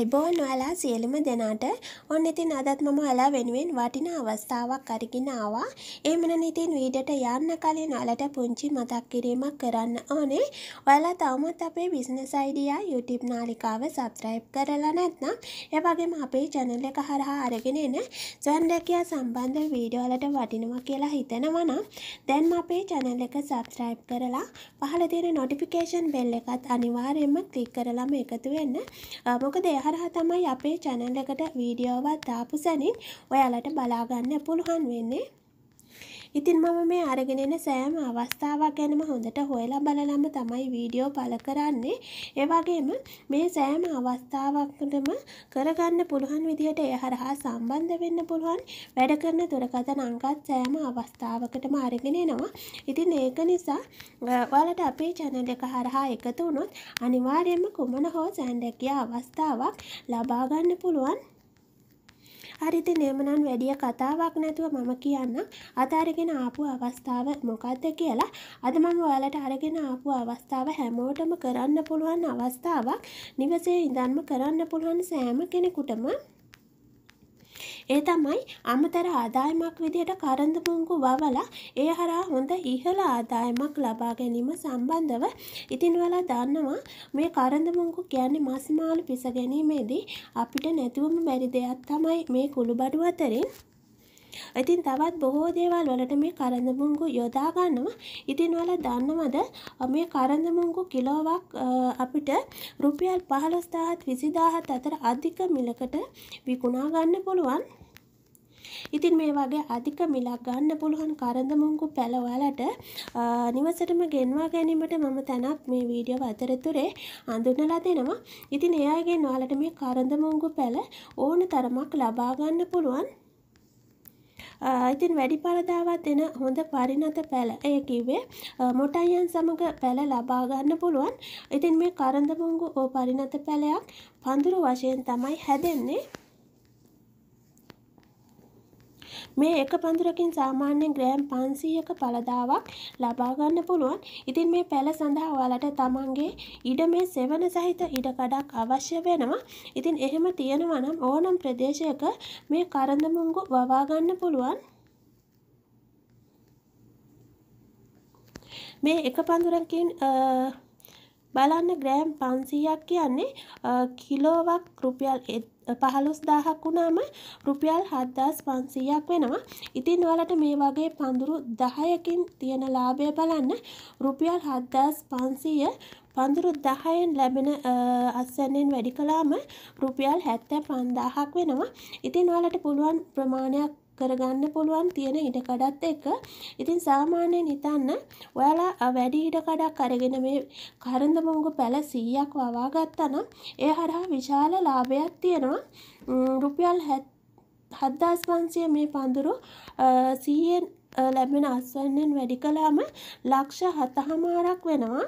අයිබෝන් ඔයාලා සියලුම දෙනාට ඔන්න ඉතින් අදත් මම ඔයාලා වෙනුවෙන් වටින අවස්ථාවක් අරගෙන ආවා. එහෙමනම් ඉතින් වීඩියට යන්න කලින් ඔයාලට පුංචි මතක් කිරීමක් කරන්න ඕනේ. ඔයාලා තවමත් අපේ business idea YouTube නාලිකාව subscribe කරලා නැත්නම් ඒ වගේම අපේ channel එක හරහා අරගෙන එන සොයන්දකියා සම්බන්ධ වීඩියෝ වලට වටිනවා කියලා හිතනවා නම් දැන්ම අපේ channel එක subscribe කරලා පහළ තියෙන notification bell එකත් අනිවාර්යයෙන්ම click කරලාම එකතු වෙන්න. මොකද එහා හරහා තමයි අපේ චැනල් එකට වීඩියෝවත් දාපු සැනින් ඔයාලට බලාගන්න පුළුවන් වෙන්නේ ඉතින් මම මේ අරගෙන එන සෑම අවස්ථාවක් ගැනම හොඳට හොයලා බලලම තමයි වීඩියෝ පළ කරන්නේ. ඒ වගේම මේ සෑම අවස්ථාවකටම කරගන්න පුළුවන් විදිහට ඒ හරහා සම්බන්ධ වෙන්න පුළුවන් වැඩ කරන දුරකථන අංකත් සෑම අවස්ථාවකටම අරගෙන එනවා. ඉතින් ඒක නිසා ඔයාලට අපේ channel එක හරහා එකතු වුණොත් අනිවාර්යයෙන්ම කුමන හෝ සෑන්ඩකිය අවස්ථාවක් ලබා ගන්න පුළුවන්. හරිති නේමනන් වැඩිය කතාවක් නැතුව මම කියන්න අතාරගෙන ආපු අවස්ථාව මොකක්ද කියලා අද මම ඔයාලට අරගෙන ආපු අවස්ථාව හැමෝටම කරන්න පුළුවන් අවස්ථාවක් නිවසේ ඉඳන්ම කරන්න පුළුවන් සෑම කෙනෙකුටම ඒ තමයි අමතර ආදායමක් විදිහට කරඳපුංකු වවලා ඒ හරහා හොඳ ඉහළ ආදායමක් ලබා ගැනීම සම්බන්ධව ඉතින් ඔයාලා දන්නවා මේ කරඳපුංකු කියන්නේ මස් මාළු පිස ගැනීමේදී අපිට නැතිවම බැරි දෙයක් තමයි මේ කුළුබඩු අතරින් ඉතින් තවත් බොහෝ දේවල් වලට මේ කරඳමුංගු යොදා ගන්නවා. ඉතින් ඔයාලා දන්නවද මේ කරඳමුංගු කිලෝවක් අපිට රුපියල් 15000 20000 අතර අධික මිලකට විකුණා ගන්න පුළුවන්. ඉතින් මේ වගේ අධික මිලක් ගන්න පුළුවන් කරඳ මුංගු පැලවලට නිවසටම ගෙන්වා ගැනීමට මම තැනක් මේ වීඩියෝ අතරතුරේ අඳුනලා දෙනවා. ඉතින් ඒ අයගෙන් ඔයාලට මේ කරඳ මුංගු පැල ඕන තරමක් ලබා ගන්න පුළුවන්. ඉතින් වැඩි පරදාවත් එන හොඳ පරිණත පැල ඒ කිව්වේ මොටයියන් සමග පැල ලබා ගන්න පුළුවන්. ඉතින් මේ කරඳ මුංගු පරිණත පැලයක් පඳුරු වශයෙන් තමයි හැදෙන්නේ. මේ එක පඳුරකින් සාමාන්‍යයෙන් ග්‍රෑම් 500ක පළදාවක් ලබා ගන්න පුළුවන්. ඉතින් මේ පැළ සඳහා ඔයාලට තමන්ගේ ඉඩ මේ සෙවන සහිත ඉඩ කඩක් අවශ්‍ය වෙනවා. ඉතින් එහෙම තියෙනවා නම් ඕනම් ප්‍රදේශයක මේ කරඳමුංගු වවා ගන්න පුළුවන්. මේ එක පඳුරකින් බලන්න ග්‍රෑම් 500ක් කියන්නේ කිලෝවක් රුපියල් 15000ක් වුණාම රුපියල් 7500ක් වෙනවා. ඉතින් ඔයාලට මේ වගේ පඳුරු 10කින් තියෙන ලාභය බලන්න රුපියල් 7500 පඳුරු 10ෙන් ලැබෙන අස්වැන්නෙන් වැඩි කළාම රුපියල් 75000ක් වෙනවා. ඉතින් ඔයාලට පුළුවන් ප්‍රමාණයක් කරගන්න පුළුවන් තියෙන ඉඩකඩත් එක්ක. ඉතින් සාමාන්‍යයෙන් හිතන්න ඔයාලා වැඩි ඉඩකඩක් අරගෙන මේ කරඳ මුංගු පැල 100ක් වවා ගත්තා නම් ඒ හරහා විශාල ලාභයක් තියෙනවා. රුපියල් 7500 මේ පඳුරු 100 ලැබෙන අස්වැන්නෙන් වැඩි කළාම ලක්ෂ 7 වෙනවා.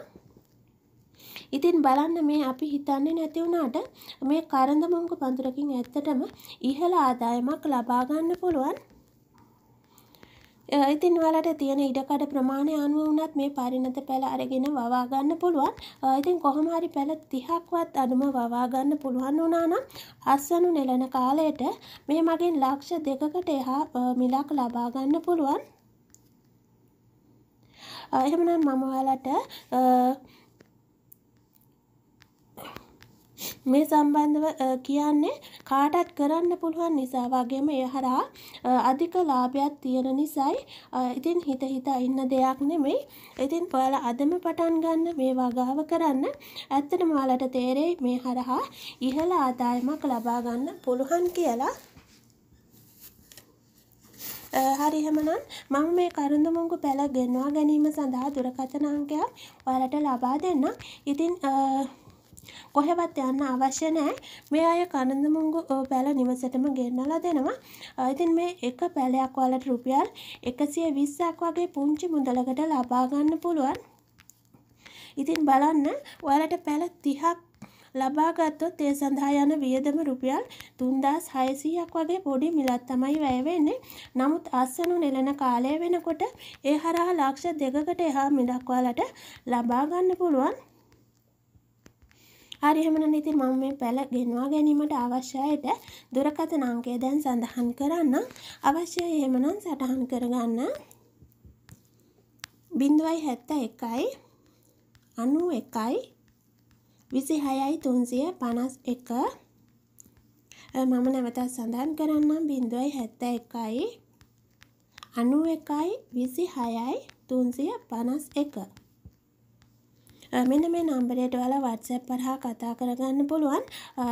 ඉතින් බලන්න මේ අපි හිතන්නේ නැති වුණාට මේ කරඳ මුංගු පඳුරකින් ඇත්තටම ඉහළ ආදායමක් ලබා ගන්න පුළුවන්. ඉතින් ඔයාලට තියෙන ඉඩකඩ ප්‍රමාණය අනුව වුණත් මේ පරිණත පැල අරගෙන වවා ගන්න පුළුවන්. ඉතින් කොහොම හරි පැල 30ක්වත් අඩුම වවා ගන්න පුළුවන් වුණා නම් අස්වනු නෙලන කාලයට මේ මගෙන් ලක්ෂ දෙකකට එහා මිලක් ලබා ගන්න පුළුවන්. එහෙමනම් මම ඔයාලට මේ සම්බන්ධව කියන්නේ කාටත් කරන්න පුළුවන් නිසා වගේම ඒ හරහා අධික ලාභයක් තියෙන නිසයි ඉතින් හිත හිතා ඉන්න දෙයක් නෙමෙයි. ඉතින් ඔයාලා අදම පටන් ගන්න මේ වගාව කරන්න. ඇත්තටම ඔයාලට තේරෙයි මේ හරහා ඉහළ ආදායමක් ලබා ගන්න පුළුවන් කියලා. හරි එහෙමනම් මම මේ කරඳමුංගු පැල ගෙන්වා ගැනීම සඳහා දුරකථන අංකයක් ඔයාලට ලබා දෙන්නම්. ඉතින් කොහෙවත් යන්න අවශ්‍ය නෑ මේ අය කනදමුංගු පැල නිවසටම ගෙන්නලා දෙනවා ඉතින් මේ එක පැලයක් වලට රුපියල් එකසිය විස්සක් වගේ පුංචි මුදලකට ලබාගන්න පුළුවන් ඉතින් බලන්න ඔයාලට පැල තිහක් ලබාගත්තොත් ඒ සඳහා යන වියදම රුපියල් තුන්දස් හයසීයක් වගේ පොඩි මිලත් තමයි වැයවෙන්නේ නමුත් අස්සනු නෙලෙන කාලය වෙනකොට ඒ හරහා ලක්ෂ දෙකකට එහා මිලක්වාලට ලබාගන්න පුළුවන් හරි එහෙමනම් ඉතින් මම මේ පැල ගෙනවා ගැනීමට අවශ්‍යයට දුරකථන අංකය දැන් සඳහන් කරන්න අවශ්‍ය එහෙමනම් සටහන් කරගන්න බිඳුවයි හැත්ත එකයි අනු එකයි විසි හයයි තුන්සිය පනස් එක මම නැවතත් සඳහන් කරන්නම් බිඳුවයි හැත්ත එකයි අනු එකයි විසි හයයි තුන්සිය පනස් එක මෙන්න මේ නම්බරයට ඔයාලා WhatsApp හරහා කතා කරගන්න පුළුවන්.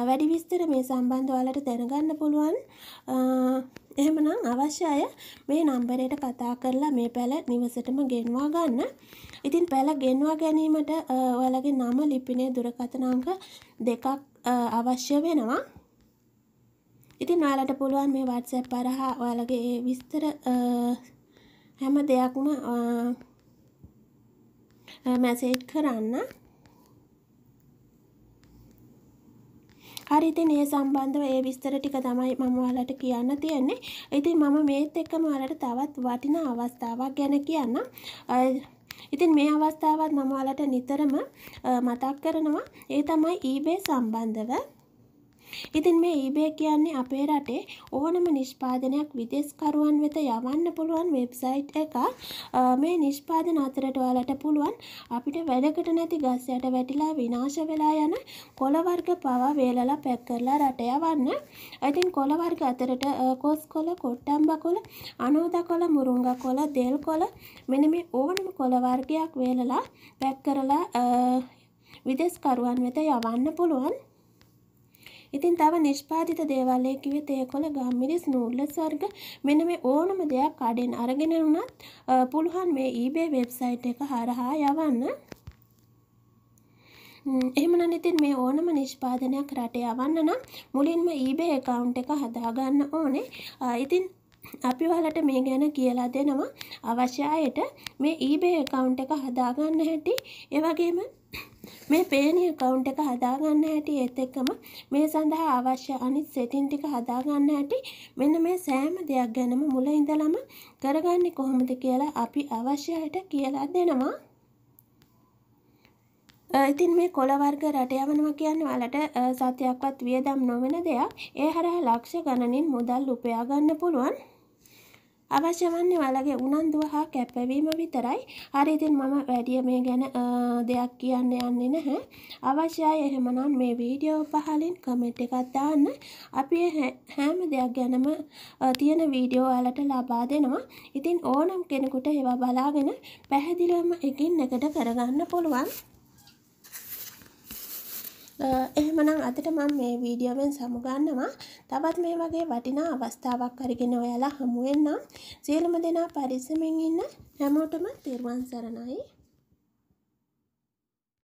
වැඩි විස්තර මේ සම්බන්ධ ඔයාලට දැනගන්න පුළුවන්. එහෙමනම් අවශ්‍ය අය මේ නම්බරයට කතා කරලා මේ පැල නිවසටම ගෙන්වා ගන්න. ඉතින් පැල ගෙන්වා ගැනීමට ඔයාලගේ නම ලිපිනේ දුරකථන අංක දෙකක් අවශ්‍ය වෙනවා. ඉතින් ඔයාලට පුළුවන් මේ WhatsApp හරහා ඔයාලගේ විස්තර හැම දෙයක්ම මැසේජ් කරන්න හරිති ඒ සම්බන්ධව ඒ විස්තර ටික තමයි මම ඔයාලට කියන්න තියෙන්නේ. ඉතින් මම මේත් එක්කම ඔයාලට තවත් වටිනා අවස්ථාවක් ගැන කියන්න. ඉතින් මේ අවස්ථාවත් මම ඔයාලට නිතරම මතක් කරනවා. ඒ තමයි eBay සම්බන්ධව ඉතින් මේ eBay කියන්නේ අපේ රටේ ඕනම නිෂ්පාදනයක් විදේශකරුවන් වෙත යවන්න පුළුවන් වෙබ්සයිට් එකක්. මේ නිෂ්පාදන අතරට ඔයාලට පුළුවන් අපිට වැඩකට නැති ගස් යට වැටිලා විනාශ වෙලා යන කොළ වර්ග පවා වේලලා පැක් කරලා රට යවන්න. ඉතින් කොළ වර්ග අතරට කෝස් කොළ, කොට්ටම්බ කොළ, අනෝද කොළ, මුරුංග කොළ, දෙල් කොළ මෙන්න මේ ඕනම කොළ වර්ගයක් වේලලා පැක් කරලා විදේශකරුවන් වෙත යවන්න පුළුවන්. ඉතින් තව නිෂ්පාදිත දේවල් ඒ කිව්වේ තේකොළ ගම්මිරිස් නූඩ්ලස් වර්ග මෙන්න මේ ඕනම දෙයක් කඩෙන් අරගෙන වුණත් පුළුවන් මේ eBay වෙබ්සයිට් එක හරහා යවන්න. එහෙමනම් ඉතින් මේ ඕනම නිෂ්පාදනයක් රටේ යවන්න නම් මුලින්ම eBay account එක හදාගන්න ඕනේ. ඉතින් අපි ඔයාලට මේ ගැන කියලා දෙනවා අවශ්‍ය අයට මේ eBay account එක හදාගන්න හැටි ඒ වගේම මේ පේනි account එක හදාගන්න හැටි ඒත් එක්කම මේ සඳහා අවශ්‍ය අනිත් setting ටික හදාගන්න හැටි මෙන්න මේ සෑම දෙයක් ගැනම මුල ඉඳලම කරගන්නේ කොහොමද කියලා අපි අවශ්‍ය අයට කියලා දෙනවා. ඉතින් මේ කොළ වර්ග රට යවනවා කියන්නේ ඔයාලට සතියක්වත් වියදම් නොවන දෙයක්. ඒ හරහා ලක්ෂ ගණනින් මුදල් උපයා ගන්න පුළුවන්. අවශ්‍ය වන්නේ ඔයාලගේ උනන්දුව හා කැපවීම විතරයි. හරි ඉතින් මම වැඩිය මේ ගැන දෙයක් කියන්න යන්නේ නැහැ. අවශ්‍යයි එහෙමනම් මේ වීඩියෝ පහලින් කමෙන්ට් එකක් දාන්න. අපි හැම දෙයක් ගැනම තියෙන වීඩියෝ ඔයාලට ලබා දෙනවා. ඉතින් ඕනම් කෙනෙකුට ඒවා බලාගෙන පැහැදිලිවම එකින් එකට කරගන්න පුළුවන්. එහෙමනම් අදට මම මේ වීඩියෝවෙන් සමුගන්නවා. තවත් මේ වගේ වටිනා අවස්ථාවක් අරගෙන ඔයාලා හමු වෙනවා. සියලුම දෙනා පරිස්සමෙන් ඉන්න හැමෝටම තෙරුවන් සරණයි.